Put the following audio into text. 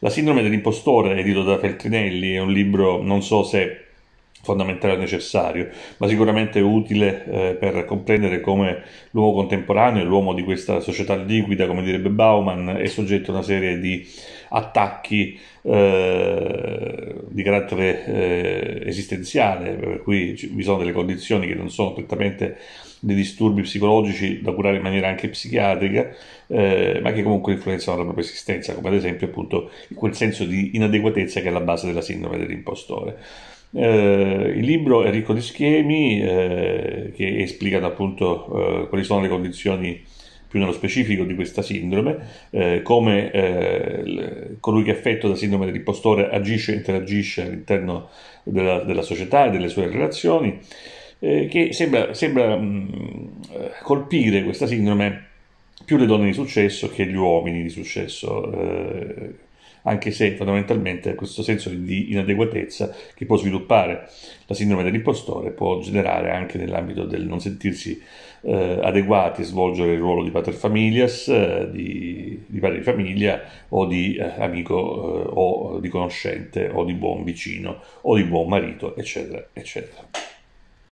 La sindrome dell'impostore, edito da Feltrinelli, è un libro, non so se fondamentale o necessario, ma sicuramente utile eh, per comprendere come l'uomo contemporaneo, l'uomo di questa società liquida, come direbbe Bauman, è soggetto a una serie di attacchi eh, di carattere eh, esistenziale, per cui vi sono delle condizioni che non sono prettamente dei disturbi psicologici da curare in maniera anche psichiatrica, eh, ma che comunque influenzano la propria esistenza, come ad esempio appunto quel senso di inadeguatezza che è la base della sindrome dell'impostore. Eh, il libro è ricco di schemi eh, che esplicano appunto eh, quali sono le condizioni più nello specifico di questa sindrome, eh, come eh, colui che è affetto da sindrome dell'impostore agisce e interagisce all'interno della, della società e delle sue relazioni, eh, che sembra, sembra mh, mm, eh, colpire questa sindrome più le donne di successo che gli uomini di successo eh, anche se fondamentalmente questo senso di inadeguatezza che può sviluppare la sindrome dell'impostore può generare anche nell'ambito del non sentirsi eh, adeguati a svolgere il ruolo di pater familias, eh, di, di, padre di famiglia o di eh, amico eh, o di conoscente o di buon vicino o di buon marito, eccetera, eccetera.